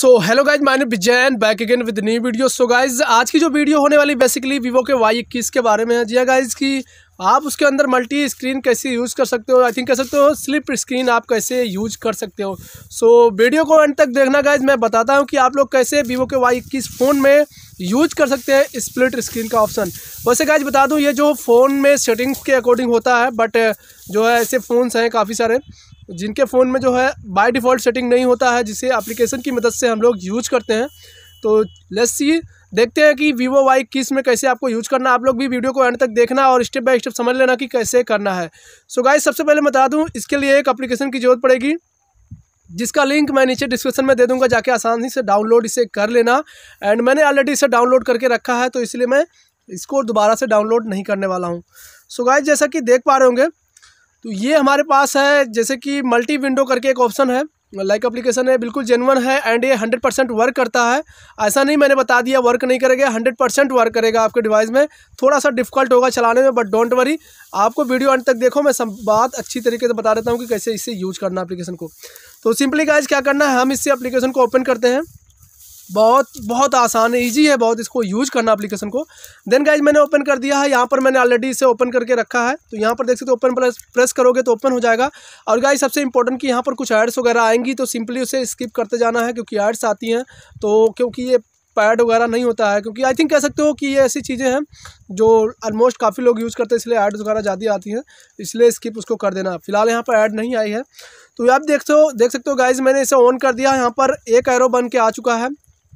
सो hello guys माइन विजैन back again with new video so guys आज की जो वीडियो होने वाली बेसिकली वीवो के वाई इक्कीस के बारे में है जी गाइज हाँ की आप उसके अंदर मल्टी स्क्रीन कैसे यूज़ कर सकते हो आई थिंक कह सकते हो स्लिप स्क्रीन आप कैसे यूज कर सकते हो सो so, वीडियो को एंड तक देखना गाइज मैं बताता हूँ कि आप लोग कैसे वीवो के वाई इक्कीस फ़ोन में यूज कर सकते हैं स्प्लिट स्क्रीन का ऑप्शन वैसे गाइज बता दूँ ये जो फ़ोन में सेटिंग्स के अकॉर्डिंग होता है बट जो है ऐसे फ़ोन्स हैं काफ़ी सारे जिनके फ़ोन में जो है बाय डिफ़ॉल्ट सेटिंग नहीं होता है जिसे एप्लीकेशन की मदद से हम लोग यूज करते हैं तो लेट्स सी देखते हैं कि वीवो वाई किस में कैसे आपको यूज करना आप लोग भी वीडियो को एंड तक देखना और स्टेप बाय स्टेप समझ लेना कि कैसे करना है सो so गाइस सबसे पहले बता दूँ इसके लिए एक अप्लीकेशन की ज़रूरत पड़ेगी जिसका लिंक मैं नीचे डिस्क्रिप्शन में दे दूँगा जाके आसानी से डाउनलोड इसे कर लेना एंड मैंने ऑलरेडी इसे डाउनलोड करके रखा है तो इसलिए मैं इसको दोबारा से डाउनलोड नहीं करने वाला हूँ सो so गाइस जैसा कि देख पा रहे होंगे तो ये हमारे पास है जैसे कि मल्टी विंडो करके एक ऑप्शन है लाइक अप्लीकेशन है बिल्कुल जेनवन है एंड ये हंड्रेड परसेंट वर्क करता है ऐसा नहीं मैंने बता दिया वर्क नहीं करेगा हंड्रेड परसेंट वर्क करेगा आपके डिवाइस में थोड़ा सा डिफिकल्ट होगा चलाने में बट डोंट वरी आपको वीडियो एंड तक देखो मैं सब बात अच्छी तरीके से बता देता हूँ कि कैसे इसे यूज करना एप्लीकेशन को तो सिंपली गाइज क्या करना है हम इससे एप्लीकेशन को ओपन करते हैं बहुत बहुत आसान है ईजी है बहुत इसको यूज करना एप्लीकेशन को देन गाइज मैंने ओपन कर दिया है यहाँ पर मैंने ऑलरेडी इसे ओपन करके रखा है तो यहाँ पर देख सकते हो ओपन प्लस प्रेस करोगे तो ओपन हो जाएगा और गाइज सबसे इंपॉर्टेंट कि यहाँ पर कुछ एड्स वगैरह आएंगी तो सिंपली उसे स्किप करते जाना है क्योंकि एड्स आती हैं तो क्योंकि ये पैड वगैरह नहीं होता है क्योंकि आई थिंक कह सकते हो कि ये ऐसी चीज़ें हैं जो ऑलमोस्ट काफ़ी लोग यूज़ करते हैं इसलिए एड्स वगैरह ज़्यादा आती हैं इसलिए स्किप उसको कर देना फिलहाल यहाँ पर ऐड नहीं आई है तो आप देखते हो देख सकते हो गाइज मैंने इसे ऑन कर दिया यहाँ पर एक एरो बन के आ चुका है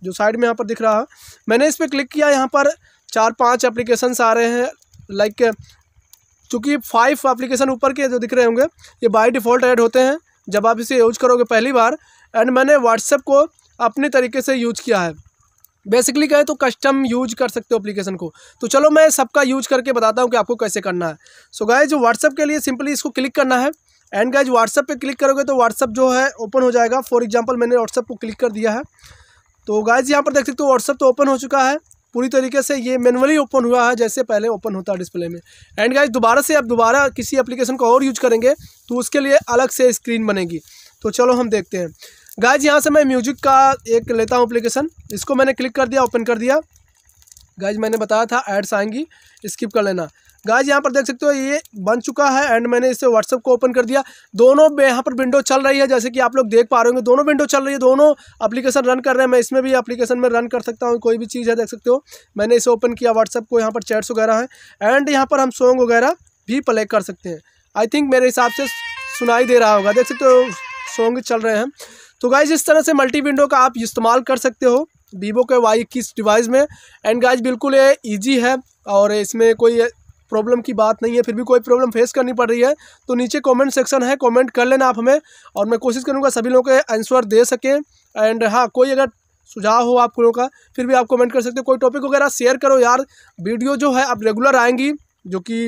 जो साइड में यहाँ पर दिख रहा है मैंने इस पर क्लिक किया यहाँ पर चार पाँच एप्लीकेशंस आ रहे हैं लाइक चूँकि फाइव एप्लीकेशन ऊपर के जो दिख रहे होंगे ये बाई डिफ़ॉल्ट ऐड होते हैं जब आप इसे यूज करोगे पहली बार एंड मैंने व्हाट्सएप को अपने तरीके से यूज किया है बेसिकली कहें तो कस्टम यूज कर सकते हो एप्लीकेशन को तो चलो मैं सबका यूज करके बताता हूँ कि आपको कैसे करना है सो so जो व्हाट्सअप के लिए सिंपली इसको क्लिक करना है एंड जो व्हाट्सएप पर क्लिक करोगे तो व्हाट्सअप जो है ओपन हो जाएगा फॉर एग्जाम्पल मैंने व्हाट्सअप को क्लिक कर दिया है तो गाइज यहाँ पर देख सकते हो व्हाट्सअप तो ओपन हो चुका है पूरी तरीके से ये मैनुअली ओपन हुआ है जैसे पहले ओपन होता है डिस्प्ले में एंड गाइज दोबारा से आप दोबारा किसी एप्लीकेशन को और यूज करेंगे तो उसके लिए अलग से स्क्रीन बनेगी तो चलो हम देखते हैं गाइज यहाँ से मैं म्यूजिक का एक लेता हूँ अप्लीकेशन इसको मैंने क्लिक कर दिया ओपन कर दिया गाइज मैंने बताया था एड्स आएंगी स्किप कर लेना गाइज यहाँ पर देख सकते हो ये बन चुका है एंड मैंने इसे व्हाट्सअप को ओपन कर दिया दोनों यहाँ पर विंडो चल रही है जैसे कि आप लोग देख पा रहे होंगे दोनों विंडो चल रही है दोनों एप्लीकेशन रन कर रहे हैं मैं इसमें भी अपलीकेशन में रन कर सकता हूँ कोई भी चीज़ है देख सकते हो मैंने इसे ओपन किया व्हाट्सअप को यहाँ पर चैट्स वगैरह हैं एंड यहाँ पर हम सॉन्ग वगैरह भी प्ले कर सकते हैं आई थिंक मेरे हिसाब से सुनाई दे रहा होगा देख सकते हो सॉन्ग चल रहे हैं तो गाइज इस तरह से मल्टी विंडो का आप इस्तेमाल कर सकते हो वीवो के वाई इक्कीस डिवाइस में एंड गाइज बिल्कुल ये ईजी है और इसमें कोई प्रॉब्लम की बात नहीं है फिर भी कोई प्रॉब्लम फेस करनी पड़ रही है तो नीचे कमेंट सेक्शन है कमेंट कर लेना आप हमें और मैं कोशिश करूँगा सभी लोगों के आंसर दे सकें एंड हाँ कोई अगर सुझाव हो आप लोगों का फिर भी आप कमेंट कर सकते हो कोई टॉपिक वगैरह शेयर करो यार वीडियो जो है आप रेगुलर आएंगी जो कि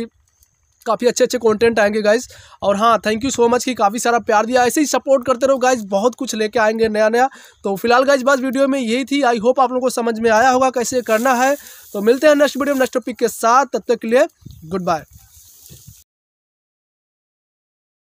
काफ़ी अच्छे अच्छे कंटेंट आएंगे गाइज और हाँ थैंक यू सो मच कि काफ़ी सारा प्यार दिया ऐसे ही सपोर्ट करते रहो गाइज बहुत कुछ लेके आएंगे नया नया तो फिलहाल गाइज बस वीडियो में यही थी आई होप आप लोगों को समझ में आया होगा कैसे करना है तो मिलते हैं नेक्स्ट वीडियो नेक्स्ट टॉपिक के साथ तब तक के लिए गुड बाय